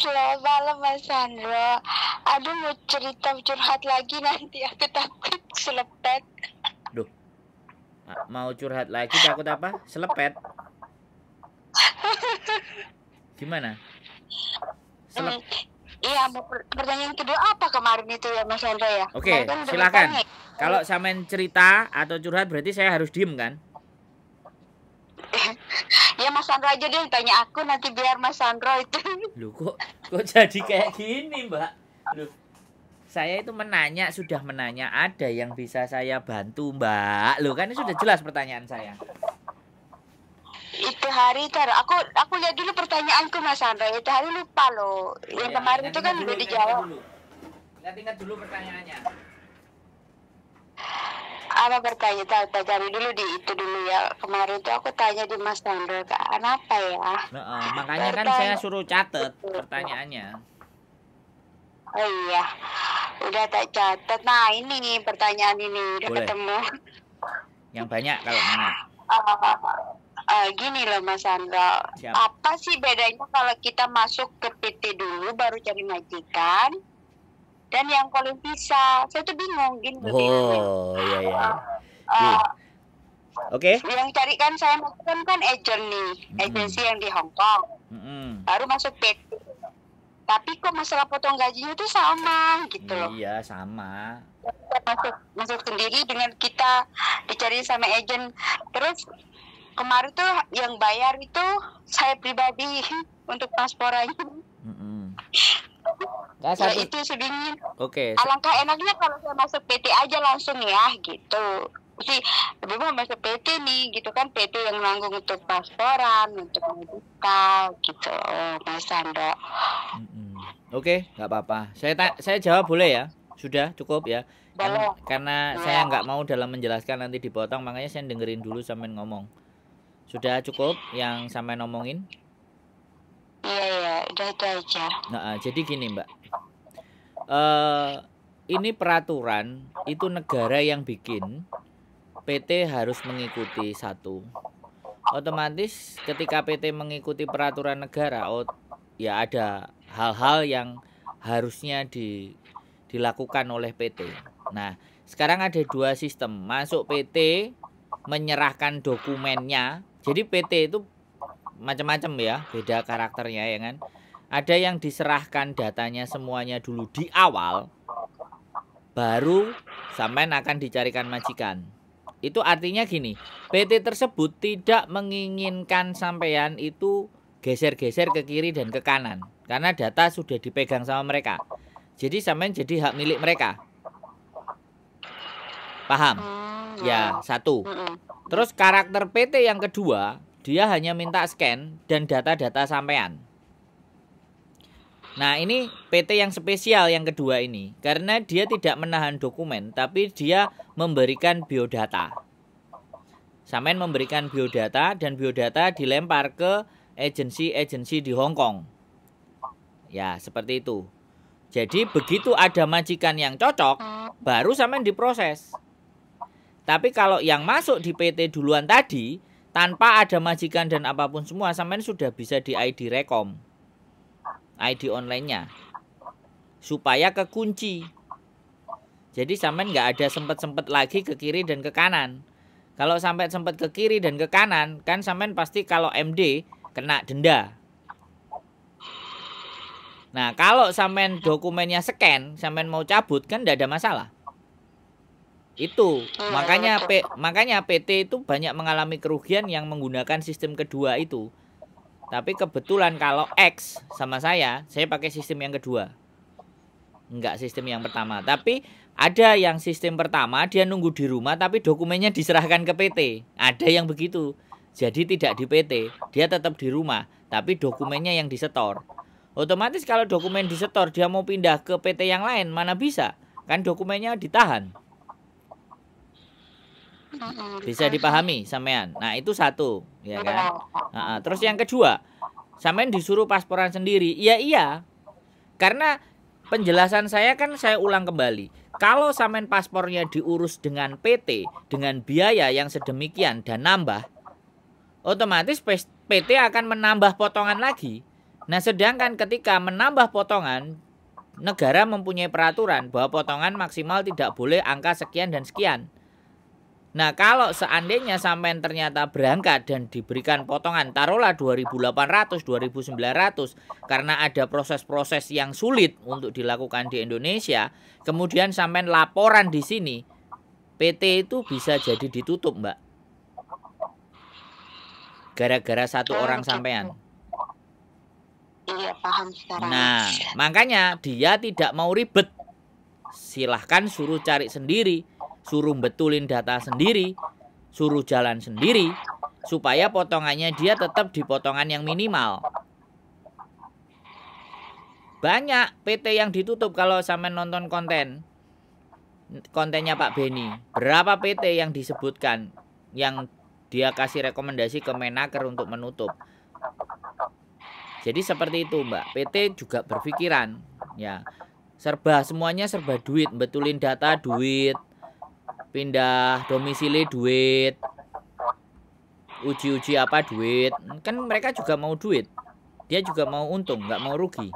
Selamat Mas Sandro. Aduh mau cerita curhat lagi nanti aku takut selepet. Duh. Mau curhat lagi takut apa? Selepet. Gimana? Selep hmm, Iya, pertanyaan kedua apa kemarin itu ya Mas Sandro ya? Oke, okay, silakan. Kalau samen cerita atau curhat berarti saya harus diem kan? ya Mas Sandro aja deh tanya aku nanti biar Mas Sandro itu lu kok kok jadi kayak gini Mbak Loh. saya itu menanya sudah menanya ada yang bisa saya bantu Mbak lu kan ini sudah jelas pertanyaan saya itu hari tar aku aku lihat dulu pertanyaanku Mas Sandro itu hari lupa loh yang ya, kemarin iya, itu kan udah dijawab ingat dulu pertanyaannya apa bertanya tak cari dulu di itu dulu ya kemarin tuh aku tanya di Mas Chandra kenapa ya nah, uh, makanya kan bertanya. kan saya suruh catat pertanyaannya oh iya udah tak catet. nah ini nih pertanyaan ini udah Boleh. ketemu yang banyak kalau mana uh, uh, gini loh Mas Chandra apa sih bedanya kalau kita masuk ke PT dulu baru cari majikan dan yang paling bisa saya tuh bingung gitu oh iya iya uh, uh, Oke. Yang cari kan saya kan kan agent nih, mm-hmm. yang di Hong Kong. hmm Baru masuk PT. Tapi kok masalah potong gajinya tuh sama gitu loh. Iya, sama. Masuk masuk sendiri dengan kita dicari sama agent. Terus kemarin tuh yang bayar itu saya pribadi untuk pasporannya. Mm-hmm. Gak ya itu sedingin. Oke. Okay. Alangkah enaknya kalau saya masuk PT aja langsung ya gitu. Si lebih mau masuk PT nih gitu kan PT yang nanggung untuk pasporan, untuk medical gitu Mas Sandro. Mm -hmm. Oke, okay, nggak apa-apa. Saya saya jawab boleh ya? Sudah cukup ya. Karena, karena ya. saya nggak mau dalam menjelaskan nanti dipotong, makanya saya dengerin dulu sampai ngomong. Sudah cukup yang sampai ngomongin? Iya ya, udah itu aja. Nah, ah, jadi gini Mbak, uh, ini peraturan itu negara yang bikin PT harus mengikuti satu. Otomatis ketika PT mengikuti peraturan negara, oh, ya ada hal-hal yang harusnya di, dilakukan oleh PT. Nah, sekarang ada dua sistem, masuk PT menyerahkan dokumennya. Jadi PT itu macam-macam ya, beda karakternya ya kan. Ada yang diserahkan datanya semuanya dulu di awal, baru sampean akan dicarikan majikan. Itu artinya gini, PT tersebut tidak menginginkan sampean itu geser-geser ke kiri dan ke kanan karena data sudah dipegang sama mereka. Jadi sampean jadi hak milik mereka. Paham? Hmm, ya, ya, satu. Hmm, hmm. Terus karakter PT yang kedua dia hanya minta scan dan data-data sampean. Nah, ini PT yang spesial yang kedua ini karena dia tidak menahan dokumen tapi dia memberikan biodata. Sampean memberikan biodata dan biodata dilempar ke agensi-agensi di Hong Kong. Ya, seperti itu. Jadi begitu ada majikan yang cocok, baru sampean diproses. Tapi kalau yang masuk di PT duluan tadi, tanpa ada majikan dan apapun semua sampean sudah bisa di ID Rekom ID onlinenya supaya kekunci jadi sampean nggak ada sempet-sempet lagi ke kiri dan ke kanan kalau sampai sempet ke kiri dan ke kanan kan sampean pasti kalau MD kena denda nah kalau sampean dokumennya scan sampean mau cabut kan tidak ada masalah itu hmm, makanya P, makanya PT itu banyak mengalami kerugian yang menggunakan sistem kedua itu tapi kebetulan kalau X sama saya saya pakai sistem yang kedua enggak sistem yang pertama tapi ada yang sistem pertama dia nunggu di rumah tapi dokumennya diserahkan ke PT ada yang begitu jadi tidak di PT dia tetap di rumah tapi dokumennya yang disetor otomatis kalau dokumen disetor dia mau pindah ke PT yang lain mana bisa kan dokumennya ditahan bisa dipahami sampean. Nah, itu satu, ya oh, kan? Nah, terus yang kedua, sampean disuruh pasporan sendiri. Iya, iya. Karena penjelasan saya kan saya ulang kembali. Kalau sampean paspornya diurus dengan PT dengan biaya yang sedemikian dan nambah, otomatis PT akan menambah potongan lagi. Nah, sedangkan ketika menambah potongan, negara mempunyai peraturan bahwa potongan maksimal tidak boleh angka sekian dan sekian. Nah kalau seandainya sampean ternyata berangkat dan diberikan potongan taruhlah 2.800, 2.900 karena ada proses-proses yang sulit untuk dilakukan di Indonesia, kemudian sampean laporan di sini, PT itu bisa jadi ditutup mbak. Gara-gara satu ah, orang sampean. Iya paham sekarang. Nah makanya dia tidak mau ribet. Silahkan suruh cari sendiri suruh betulin data sendiri, suruh jalan sendiri, supaya potongannya dia tetap di potongan yang minimal. Banyak PT yang ditutup kalau sampai nonton konten. Kontennya Pak Beni. Berapa PT yang disebutkan yang dia kasih rekomendasi ke menaker untuk menutup. Jadi seperti itu Mbak. PT juga berpikiran ya. Serba semuanya serba duit, betulin data duit, pindah domisili duit uji-uji apa duit kan mereka juga mau duit dia juga mau untung nggak mau rugi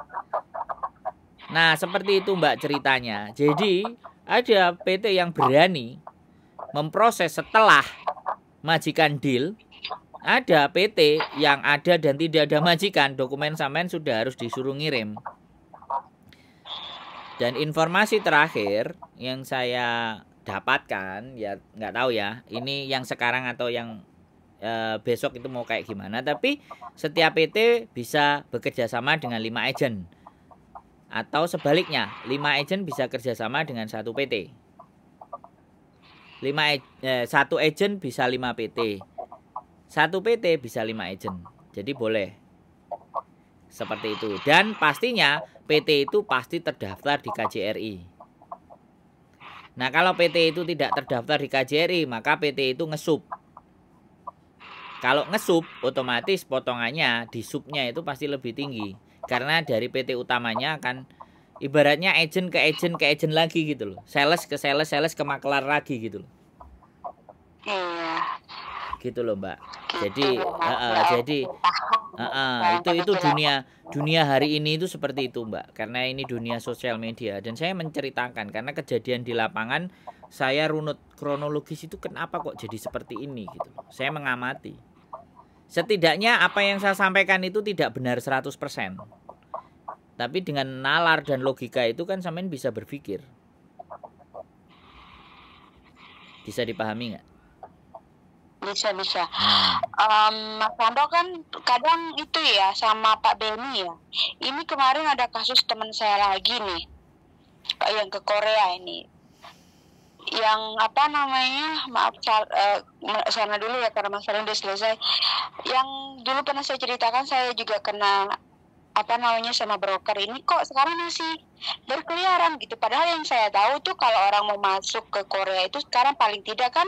nah seperti itu mbak ceritanya jadi ada PT yang berani memproses setelah majikan deal ada PT yang ada dan tidak ada majikan dokumen samen sudah harus disuruh ngirim dan informasi terakhir yang saya dapatkan ya nggak tahu ya ini yang sekarang atau yang e, besok itu mau kayak gimana tapi setiap PT bisa bekerja sama dengan lima agent atau sebaliknya lima agent bisa kerjasama dengan satu PT lima e, satu agent bisa lima PT satu PT bisa lima agent jadi boleh seperti itu dan pastinya PT itu pasti terdaftar di KJRI Nah, kalau PT itu tidak terdaftar di KJRI, maka PT itu ngesub. Kalau ngesub, otomatis potongannya di subnya itu pasti lebih tinggi. Karena dari PT utamanya akan ibaratnya agent ke agent ke agent lagi gitu loh. Sales ke sales, sales ke makelar lagi gitu loh. Hmm gitu loh mbak jadi uh, uh, jadi uh, uh, itu itu ya, dunia dunia hari ini itu seperti itu mbak karena ini dunia sosial media dan saya menceritakan karena kejadian di lapangan saya runut kronologis itu kenapa kok jadi seperti ini gitu saya mengamati setidaknya apa yang saya sampaikan itu tidak benar 100% tapi dengan nalar dan logika itu kan sampean bisa berpikir bisa dipahami nggak bisa bisa um, Mas Sando kan kadang itu ya sama Pak Beni ya ini kemarin ada kasus teman saya lagi nih yang ke Korea ini yang apa namanya maaf uh, sana dulu ya karena masalahnya udah selesai yang dulu pernah saya ceritakan saya juga kena apa namanya sama broker ini kok sekarang masih berkeliaran gitu. Padahal yang saya tahu tuh kalau orang mau masuk ke Korea itu sekarang paling tidak kan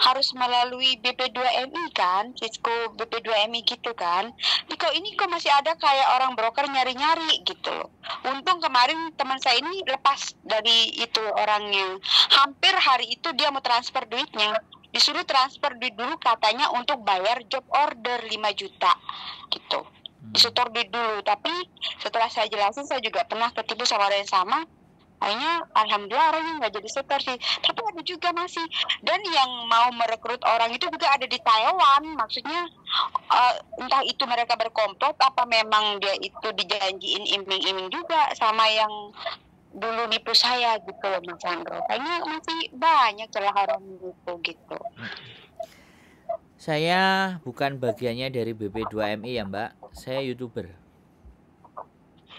harus melalui BP2MI kan, Cisco BP2MI gitu kan. Tapi kok ini kok masih ada kayak orang broker nyari-nyari gitu Untung kemarin teman saya ini lepas dari itu orangnya. Hampir hari itu dia mau transfer duitnya disuruh transfer duit dulu katanya untuk bayar job order 5 juta gitu disetor hmm. duit dulu tapi setelah saya jelasin saya juga pernah ketipu sama orang yang sama akhirnya alhamdulillah orangnya nggak jadi setor sih tapi ada juga masih dan yang mau merekrut orang itu juga ada di Taiwan maksudnya uh, entah itu mereka berkomplot apa memang dia itu dijanjiin iming-iming juga sama yang dulu nipu saya gitu loh Mas Andro kayaknya masih banyak celah orang nipu gitu hmm. Saya bukan bagiannya dari BP2MI ya Mbak. Saya youtuber.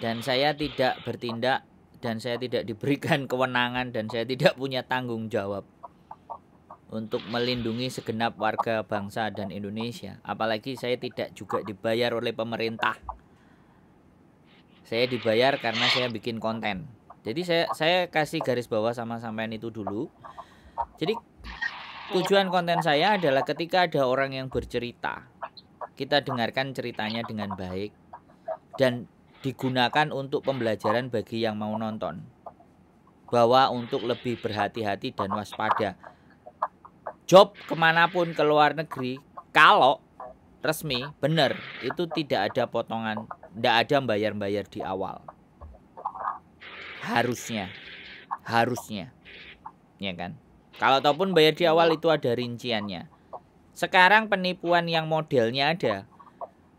Dan saya tidak bertindak dan saya tidak diberikan kewenangan dan saya tidak punya tanggung jawab untuk melindungi segenap warga bangsa dan Indonesia. Apalagi saya tidak juga dibayar oleh pemerintah. Saya dibayar karena saya bikin konten. Jadi saya saya kasih garis bawah sama sampean itu dulu. Jadi Tujuan konten saya adalah ketika ada orang yang bercerita, kita dengarkan ceritanya dengan baik dan digunakan untuk pembelajaran bagi yang mau nonton. Bahwa untuk lebih berhati-hati dan waspada. Job kemanapun ke luar negeri, kalau resmi, benar, itu tidak ada potongan, tidak ada bayar-bayar di awal. Harusnya, harusnya, ya kan? Kalau ataupun bayar di awal itu ada rinciannya. Sekarang penipuan yang modelnya ada.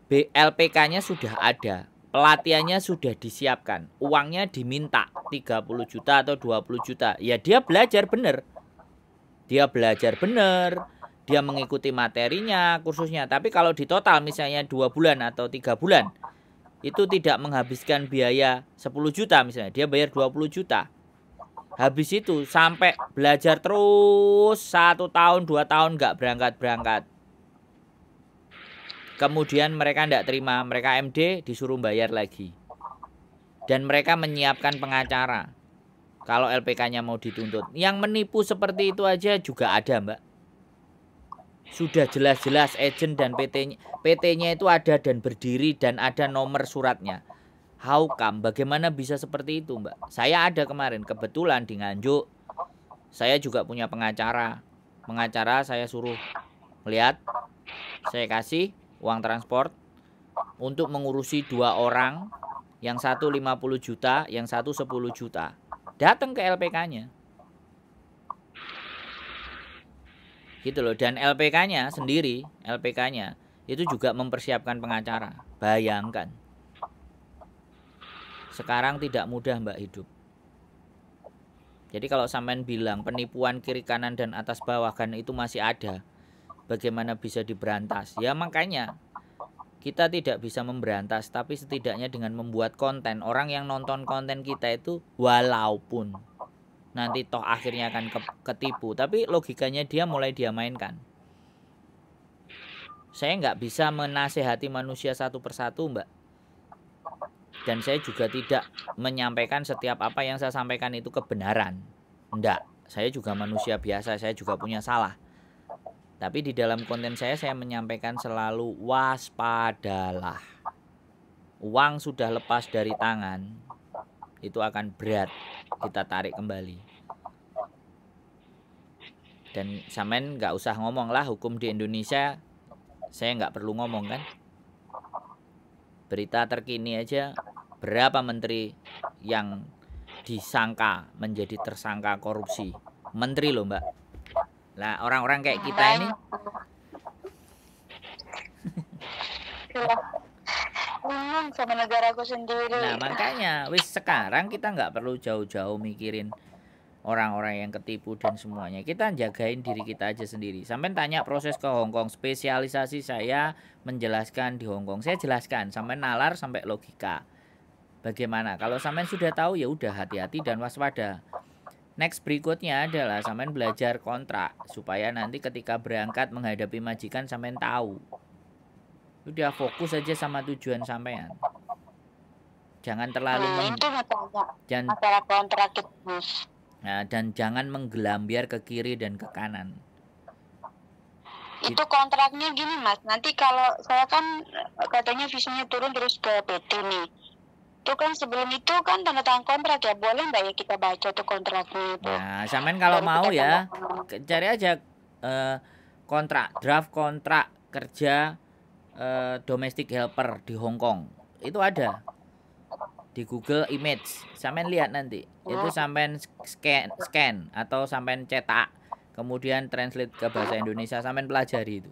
BLPK-nya sudah ada, pelatihannya sudah disiapkan, uangnya diminta 30 juta atau 20 juta. Ya dia belajar benar. Dia belajar benar, dia mengikuti materinya, kursusnya. Tapi kalau di total misalnya dua bulan atau tiga bulan, itu tidak menghabiskan biaya 10 juta misalnya, dia bayar 20 juta habis itu sampai belajar terus satu tahun dua tahun nggak berangkat berangkat kemudian mereka nggak terima mereka MD disuruh bayar lagi dan mereka menyiapkan pengacara kalau LPK-nya mau dituntut yang menipu seperti itu aja juga ada mbak sudah jelas-jelas agent dan PT-nya PT-nya itu ada dan berdiri dan ada nomor suratnya How come? Bagaimana bisa seperti itu, Mbak? Saya ada kemarin kebetulan di Nganjuk. Saya juga punya pengacara. Pengacara saya suruh melihat, Saya kasih uang transport untuk mengurusi dua orang. Yang satu 50 juta, yang satu 10 juta. Datang ke LPK-nya. Gitu loh. Dan LPK-nya sendiri, LPK-nya itu juga mempersiapkan pengacara. Bayangkan. Sekarang tidak mudah Mbak hidup. Jadi kalau sampean bilang penipuan kiri kanan dan atas bawah kan itu masih ada. Bagaimana bisa diberantas? Ya makanya kita tidak bisa memberantas tapi setidaknya dengan membuat konten orang yang nonton konten kita itu walaupun nanti toh akhirnya akan ke ketipu tapi logikanya dia mulai dia mainkan saya nggak bisa menasehati manusia satu persatu mbak dan saya juga tidak menyampaikan setiap apa yang saya sampaikan itu kebenaran. Enggak, saya juga manusia biasa, saya juga punya salah. Tapi di dalam konten saya saya menyampaikan selalu waspadalah. Uang sudah lepas dari tangan itu akan berat kita tarik kembali. Dan samen nggak usah ngomong lah hukum di Indonesia saya nggak perlu ngomong kan. Berita terkini aja berapa menteri yang disangka menjadi tersangka korupsi menteri loh mbak lah orang-orang kayak kita ini bingung hmm, sama negaraku sendiri nah makanya wis sekarang kita nggak perlu jauh-jauh mikirin orang-orang yang ketipu dan semuanya kita jagain diri kita aja sendiri sampai tanya proses ke Hongkong spesialisasi saya menjelaskan di Hongkong saya jelaskan sampai nalar sampai logika bagaimana. Kalau sampean sudah tahu ya udah hati-hati dan waspada. Next berikutnya adalah sampean belajar kontrak supaya nanti ketika berangkat menghadapi majikan sampean tahu. Udah fokus aja sama tujuan sampean. Jangan terlalu nah, itu masalah, jangan, masalah kontrak itu. Nah, dan jangan menggelambiar ke kiri dan ke kanan. Itu kontraknya gini mas, nanti kalau saya kan eh, katanya visumnya turun terus ke PT nih itu kan sebelum itu kan tanda tangan kontrak ya boleh nggak ya kita baca tuh kontraknya itu nah samain kalau Dari mau ya tanda. cari aja uh, kontrak draft kontrak kerja uh, domestic helper di Hong Kong itu ada di Google Image Samen lihat nanti itu sampean scan scan atau sampean cetak kemudian translate ke bahasa Indonesia sampean pelajari itu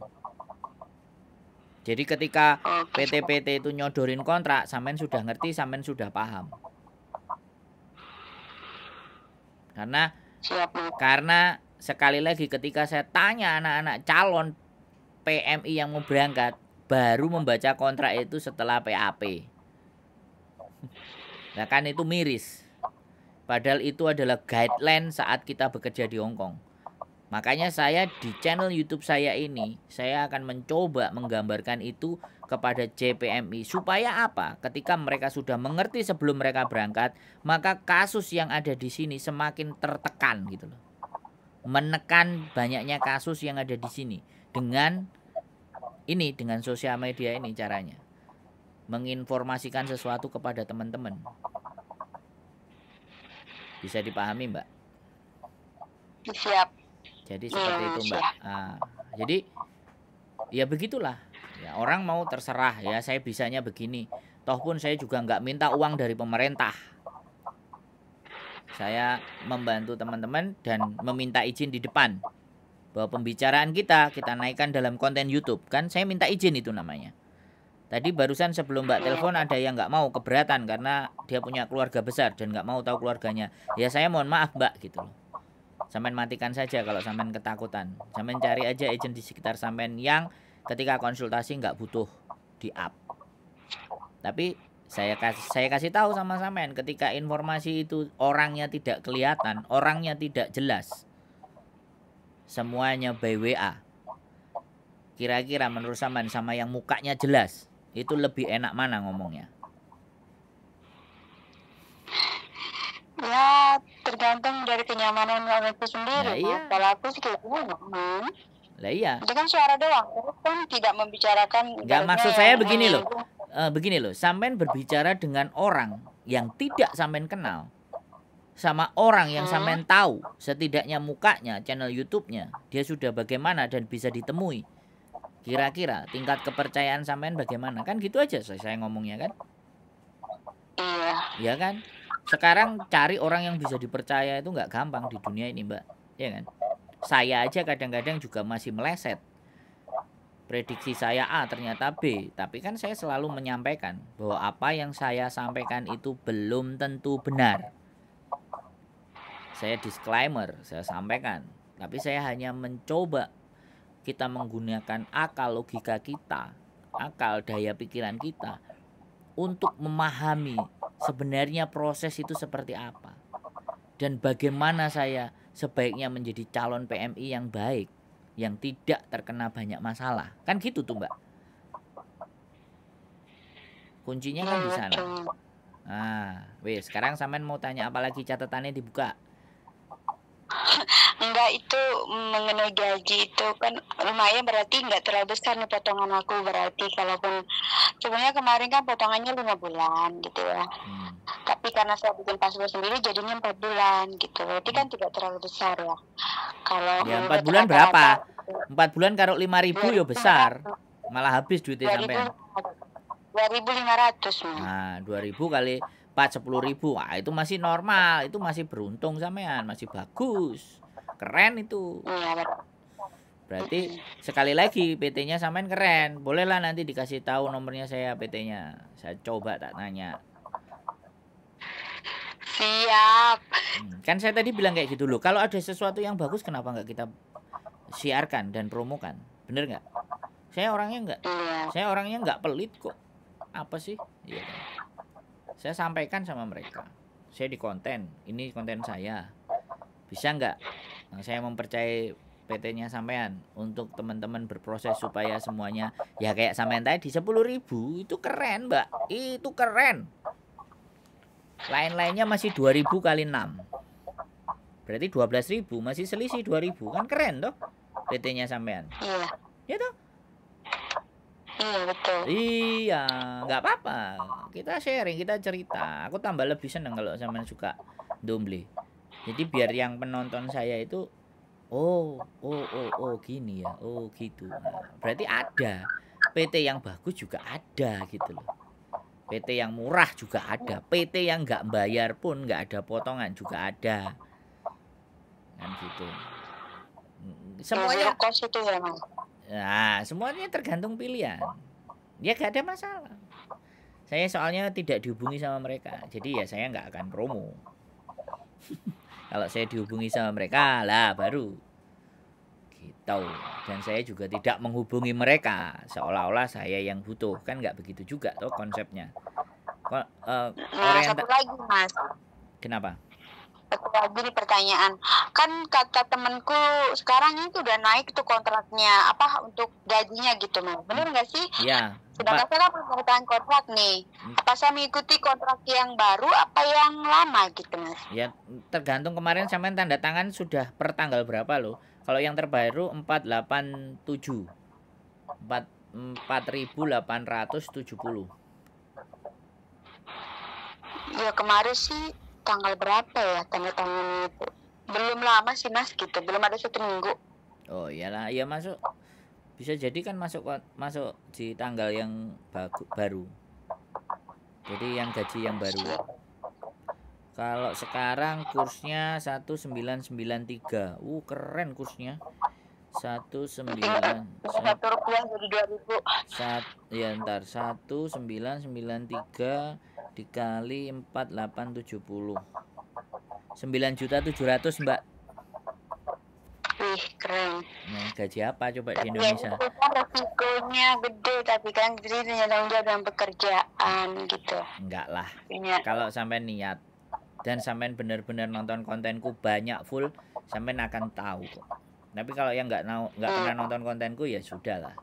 jadi ketika oh, PT-PT itu nyodorin kontrak, Samen sudah ngerti, Samen sudah paham. Karena karena sekali lagi ketika saya tanya anak-anak calon PMI yang mau berangkat, baru membaca kontrak itu setelah PAP. Nah kan itu miris. Padahal itu adalah guideline saat kita bekerja di Hong Kong. Makanya saya di channel YouTube saya ini, saya akan mencoba menggambarkan itu kepada JPMI supaya apa? Ketika mereka sudah mengerti sebelum mereka berangkat, maka kasus yang ada di sini semakin tertekan gitu loh. Menekan banyaknya kasus yang ada di sini dengan ini dengan sosial media ini caranya. Menginformasikan sesuatu kepada teman-teman. Bisa dipahami, Mbak? Siap. Jadi seperti hmm, itu Mbak. uh, jadi ya begitulah. Ya, orang mau terserah ya saya bisanya begini. Toh pun saya juga nggak minta uang dari pemerintah. Saya membantu teman-teman dan meminta izin di depan bahwa pembicaraan kita kita naikkan dalam konten YouTube kan saya minta izin itu namanya. Tadi barusan sebelum Mbak telepon ada yang nggak mau keberatan karena dia punya keluarga besar dan nggak mau tahu keluarganya. Ya saya mohon maaf Mbak gitu Sampean matikan saja kalau sampean ketakutan. Sampean cari aja agent di sekitar sampean yang ketika konsultasi nggak butuh di up. Tapi saya kasih saya kasih tahu sama sampean ketika informasi itu orangnya tidak kelihatan, orangnya tidak jelas. Semuanya bwa Kira-kira menurut sampean sama yang mukanya jelas, itu lebih enak mana ngomongnya? Ya, tergantung dari kenyamanan orang itu sendiri. Nah, iya. Kalau aku sih kayak oh, gue, nyaman. Lah iya. Itu kan suara doang, aku pun tidak membicarakan. Gak maksud saya begini loh. Uh, begini loh, sampean berbicara dengan orang yang tidak sampean kenal sama orang yang hmm. sampean tahu, setidaknya mukanya, channel YouTube-nya, dia sudah bagaimana dan bisa ditemui. Kira-kira tingkat kepercayaan sampean bagaimana? Kan gitu aja saya ngomongnya kan? Iya. Iya kan? sekarang cari orang yang bisa dipercaya itu nggak gampang di dunia ini mbak ya kan saya aja kadang-kadang juga masih meleset prediksi saya A ternyata B tapi kan saya selalu menyampaikan bahwa apa yang saya sampaikan itu belum tentu benar saya disclaimer saya sampaikan tapi saya hanya mencoba kita menggunakan akal logika kita akal daya pikiran kita untuk memahami sebenarnya proses itu seperti apa dan bagaimana saya sebaiknya menjadi calon PMI yang baik yang tidak terkena banyak masalah kan gitu tuh mbak kuncinya kan di sana hmm, ah wes sekarang samen mau tanya apa lagi catatannya dibuka Enggak itu mengenai gaji itu kan lumayan berarti enggak terlalu besar nih potongan aku berarti kalaupun sebenarnya kemarin kan potongannya lima bulan gitu ya. Hmm. Tapi karena saya bikin paspor sendiri jadinya empat bulan gitu. Berarti kan hmm. tidak terlalu besar ya. Kalau ya, empat bulan berapa? Empat bulan kalau lima ribu ya iya. besar. Malah habis duitnya sampai. dua ribu lima ratus Nah, dua ribu kali empat sepuluh ribu. Wah, itu masih normal, itu masih beruntung sampean, masih bagus keren itu berarti sekali lagi PT-nya samain keren bolehlah nanti dikasih tahu nomornya saya PT-nya saya coba tak nanya siap hmm, kan saya tadi bilang kayak gitu loh kalau ada sesuatu yang bagus kenapa nggak kita siarkan dan promokan bener nggak saya orangnya nggak iya. saya orangnya nggak pelit kok apa sih iya kan? saya sampaikan sama mereka saya di konten ini konten saya bisa nggak saya mempercayai PT-nya sampean untuk teman-teman berproses supaya semuanya ya kayak sampean tadi 10 ribu itu keren mbak itu keren lain-lainnya masih ribu kali 6 berarti 12 ribu masih selisih ribu kan keren toh PT-nya sampean iya ya toh iya betul iya nggak apa-apa kita sharing kita cerita aku tambah lebih seneng kalau sampean suka dombli. Jadi biar yang penonton saya itu oh oh oh oh gini ya. Oh gitu. Nah, berarti ada PT yang bagus juga ada gitu loh. PT yang murah juga ada, PT yang nggak bayar pun nggak ada potongan juga ada, kan gitu. Mm, semuanya kos itu ya Nah, semuanya tergantung pilihan. Ya gak ada masalah. Saya soalnya tidak dihubungi sama mereka, jadi ya saya nggak akan promo. Kalau saya dihubungi sama mereka, lah baru gitu. Dan saya juga tidak menghubungi mereka seolah-olah saya yang butuh, kan nggak begitu juga tuh konsepnya. Ko, uh, orienta... satu lagi mas. Kenapa? Aku lagi di pertanyaan. Kan kata temenku sekarang itu udah naik tuh kontraknya apa untuk gajinya gitu, Mas. Benar nggak sih? sudah iya. Sedangkan saya penyertaan kontrak nih. Hmm. Apa saya mengikuti kontrak yang baru apa yang lama gitu, Mas? Ya, tergantung kemarin sama tanda tangan sudah per tanggal berapa loh. Kalau yang terbaru 487. 4 4870. Ya kemarin sih tanggal berapa ya tanda tangan itu belum lama sih mas gitu belum ada satu minggu oh iyalah iya masuk bisa jadi kan masuk masuk di tanggal yang baru jadi yang gaji yang baru iya. kalau sekarang kursnya 1993 uh keren kursnya satu sembilan satu rupiah jadi dua ribu sat ya ntar satu sembilan sembilan tiga dikali 4870 9 juta 700 mbak Wih keren nah, Gaji apa coba di Indonesia ya, resikonya gede tapi kan jadi punya tanggung jawab pekerjaan gitu Enggak lah ya. Kalau sampai niat dan sampe benar-benar nonton kontenku banyak full sampe akan tahu tapi kalau yang nggak enggak nggak pernah hmm. nonton kontenku ya sudah lah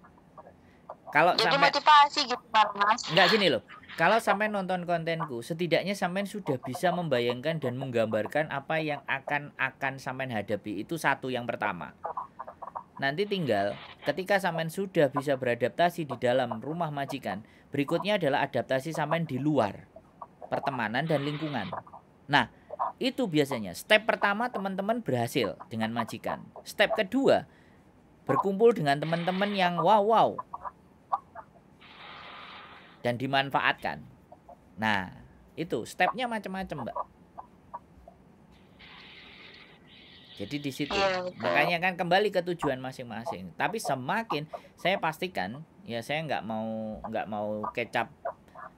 kalau sampai motivasi gitu mas Enggak gini loh kalau sampai nonton kontenku, setidaknya sampean sudah bisa membayangkan dan menggambarkan apa yang akan akan sampean hadapi itu satu yang pertama. Nanti tinggal ketika sampean sudah bisa beradaptasi di dalam rumah majikan, berikutnya adalah adaptasi sampean di luar pertemanan dan lingkungan. Nah, itu biasanya step pertama teman-teman berhasil dengan majikan. Step kedua berkumpul dengan teman-teman yang wow wow dan dimanfaatkan. Nah, itu stepnya macam-macam, Mbak. Jadi di situ iya, makanya kan kembali ke tujuan masing-masing. Tapi semakin saya pastikan ya saya nggak mau nggak mau kecap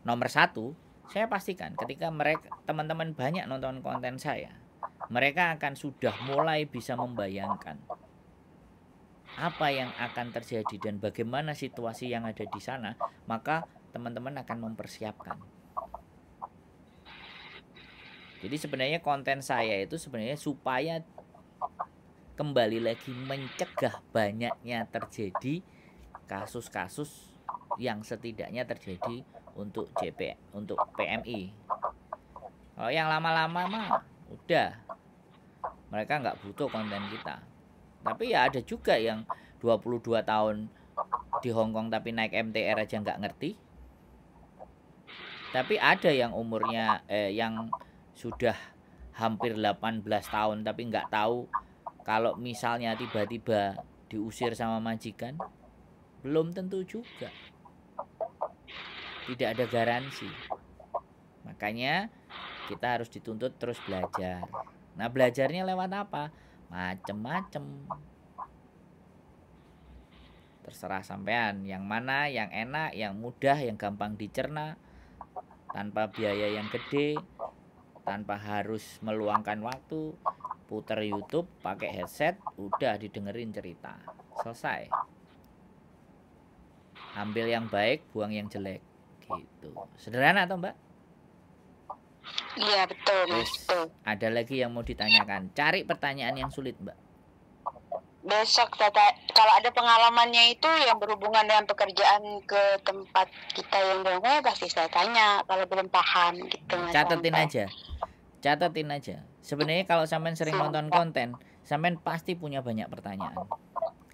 nomor satu. Saya pastikan ketika mereka teman-teman banyak nonton konten saya, mereka akan sudah mulai bisa membayangkan apa yang akan terjadi dan bagaimana situasi yang ada di sana. Maka teman-teman akan mempersiapkan. Jadi sebenarnya konten saya itu sebenarnya supaya kembali lagi mencegah banyaknya terjadi kasus-kasus yang setidaknya terjadi untuk JP untuk PMI. Kalau yang lama-lama mah udah mereka nggak butuh konten kita. Tapi ya ada juga yang 22 tahun di Hongkong tapi naik MTR aja nggak ngerti. Tapi ada yang umurnya eh, yang sudah hampir 18 tahun tapi nggak tahu kalau misalnya tiba-tiba diusir sama majikan belum tentu juga. Tidak ada garansi. Makanya kita harus dituntut terus belajar. Nah, belajarnya lewat apa? Macem-macem terserah sampean yang mana yang enak yang mudah yang gampang dicerna tanpa biaya yang gede, tanpa harus meluangkan waktu, puter YouTube pakai headset, udah didengerin cerita. Selesai. Ambil yang baik, buang yang jelek. Gitu. Sederhana atau Mbak? Iya, betul, Mas. Ada lagi yang mau ditanyakan. Cari pertanyaan yang sulit, Mbak besok tata kalau ada pengalamannya itu yang berhubungan dengan pekerjaan ke tempat kita yang berhubungan pasti saya tanya kalau belum paham gitu catatin aja catatin aja sebenarnya kalau sampean sering nonton konten sampean pasti punya banyak pertanyaan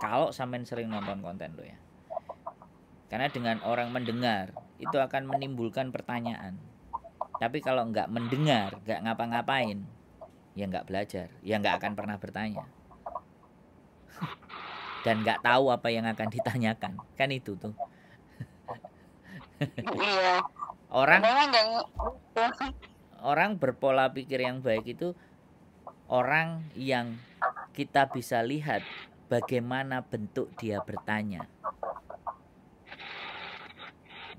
kalau sampean sering nonton konten lo ya karena dengan orang mendengar itu akan menimbulkan pertanyaan tapi kalau nggak mendengar nggak ngapa-ngapain ya nggak belajar ya nggak akan pernah bertanya dan nggak tahu apa yang akan ditanyakan kan itu tuh iya orang orang berpola pikir yang baik itu orang yang kita bisa lihat bagaimana bentuk dia bertanya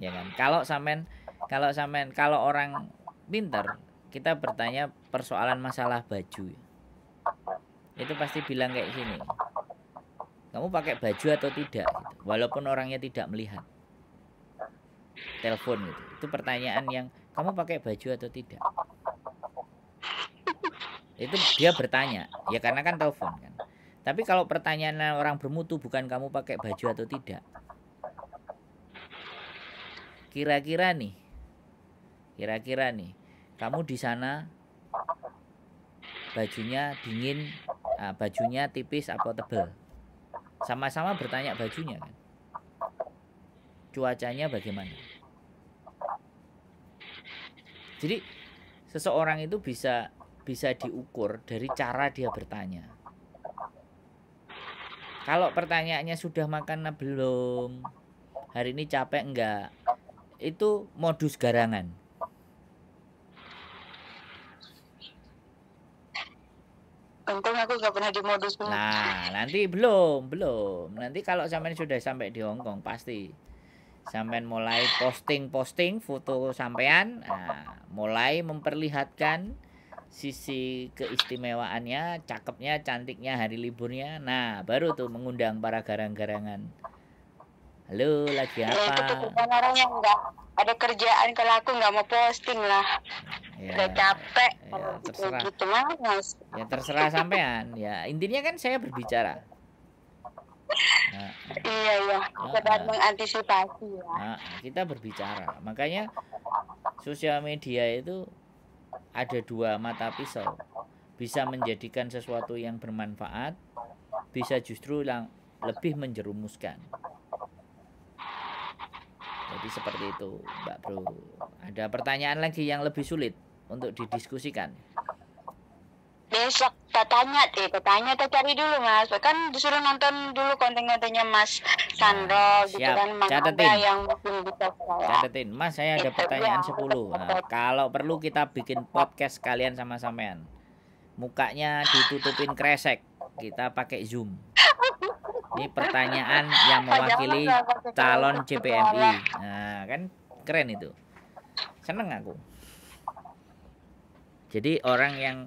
ya kan kalau samen kalau samen kalau orang pinter kita bertanya persoalan masalah baju itu pasti bilang kayak gini kamu pakai baju atau tidak gitu. walaupun orangnya tidak melihat telepon gitu itu pertanyaan yang kamu pakai baju atau tidak itu dia bertanya ya karena kan telepon kan tapi kalau pertanyaan orang bermutu bukan kamu pakai baju atau tidak kira-kira nih kira-kira nih kamu di sana bajunya dingin ah, bajunya tipis atau tebal sama-sama bertanya bajunya kan. Cuacanya bagaimana? Jadi seseorang itu bisa bisa diukur dari cara dia bertanya. Kalau pertanyaannya sudah makan belum, hari ini capek enggak, itu modus garangan. Untung aku nggak pernah di modus Nah, nanti belum, belum. Nanti kalau sampean sudah sampai di Hongkong pasti sampean mulai posting-posting foto sampean, nah, mulai memperlihatkan sisi keistimewaannya, cakepnya, cantiknya hari liburnya. Nah, baru tuh mengundang para garang-garangan. Halo, lagi iya, apa? Ya, itu orang yang enggak ada kerjaan kalau aku nggak mau posting lah ya, udah capek ya, terserah. gitu mas ya terserah sampean ya intinya kan saya berbicara nah, iya iya sekedar nah, ah. mengantisipasi ya nah, kita berbicara makanya sosial media itu ada dua mata pisau bisa menjadikan sesuatu yang bermanfaat bisa justru yang lebih menjerumuskan jadi seperti itu Mbak Bro ada pertanyaan lagi yang lebih sulit untuk didiskusikan? Besok tanya eh tanya kita cari dulu mas kan disuruh nonton dulu konten-kontennya mas Sandro nah, gitu Siap. gitu kan mas catetin. ada yang mungkin bisa saya catetin mas saya ada itu, iya, pertanyaan ya. 10 nah, kalau perlu kita bikin podcast kalian sama samaan mukanya ditutupin kresek kita pakai zoom ini pertanyaan yang mewakili calon CPMI nah kan keren itu seneng aku jadi orang yang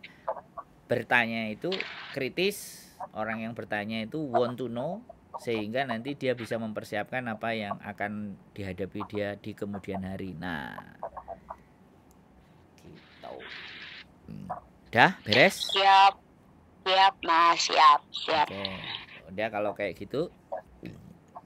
bertanya itu kritis, orang yang bertanya itu want to know sehingga nanti dia bisa mempersiapkan apa yang akan dihadapi dia di kemudian hari. Nah, gitu. udah hmm. Dah beres? Siap, siap, Mas, siap, siap. Oke. Udah kalau kayak gitu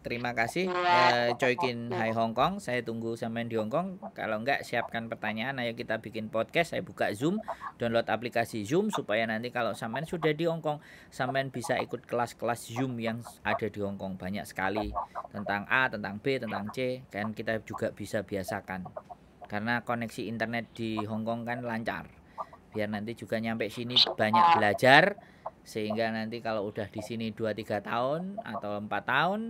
terima kasih eh, coikin Hai Hong Kong. Saya tunggu sampai di Hong Kong. Kalau enggak siapkan pertanyaan ayo kita bikin podcast. Saya buka Zoom, download aplikasi Zoom supaya nanti kalau sampean sudah di Hong Kong, sampean bisa ikut kelas-kelas Zoom yang ada di Hong Kong banyak sekali tentang A, tentang B, tentang C. Kan kita juga bisa biasakan. Karena koneksi internet di Hong Kong kan lancar. Biar nanti juga nyampe sini banyak belajar sehingga nanti kalau udah di sini 2 3 tahun atau 4 tahun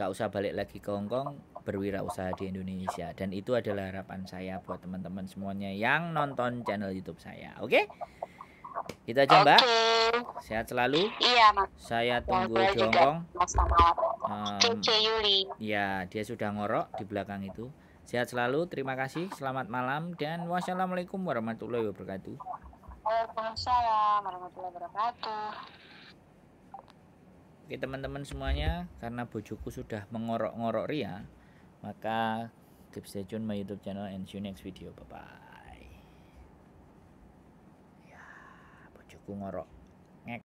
nggak usah balik lagi ke Hongkong berwirausaha di Indonesia dan itu adalah harapan saya buat teman-teman semuanya yang nonton channel YouTube saya oke okay? kita aja okay. sehat selalu iya mas saya tunggu ya, di um, Yuli ya dia sudah ngorok di belakang itu sehat selalu terima kasih selamat malam dan wassalamualaikum warahmatullahi wabarakatuh Waalaikumsalam warahmatullahi wabarakatuh Oke teman-teman semuanya, karena bojoku sudah mengorok-ngorok ria, maka keep stay tune my YouTube channel and see you next video. Bye bye. Ya, bojoku ngorok.